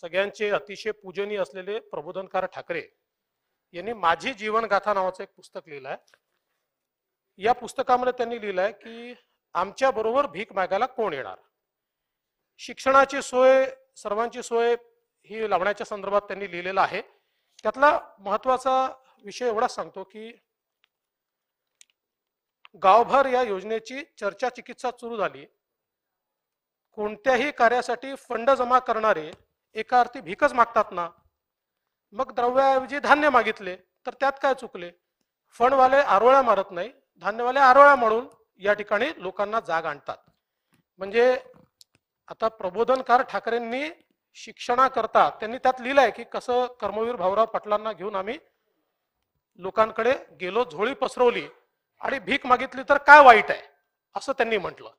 सगळ्यांचे अतिशय पूजनीय असलेले प्रबोधनकार ठाकरे यांनी माझी जीवनगाथा नावाचं एक पुस्तक लिहिलं आहे या पुस्तकामध्ये त्यांनी लिहिलं आहे की आमच्या बरोबर भीक मागायला कोण येणार शिक्षणाची सोय सर्वांची सोय ही लावण्याच्या संदर्भात त्यांनी लिहिलेलं आहे त्यातला महत्वाचा विषय एवढा सांगतो की गावभर या योजनेची चर्चा चिकित्सा सुरू झाली कोणत्याही कार्यासाठी फंड जमा करणारे एका अर्थी भीकच मागतात ना मग द्रव्याऐवजी धान्य मागितले तर त्यात काय चुकले फणवाले आरोळ्या मारत नाही धान्यवाले आरोळ्या म्हणून या ठिकाणी लोकांना जाग आणतात म्हणजे आता प्रबोधनकार ठाकरेंनी शिक्षणाकरता त्यांनी त्यात लिहिलंय की कसं कर्मवीर भाऊराव पाटलांना घेऊन आम्ही लोकांकडे गेलो झोळी पसरवली आणि भीक मागितली तर काय वाईट आहे असं त्यांनी म्हटलं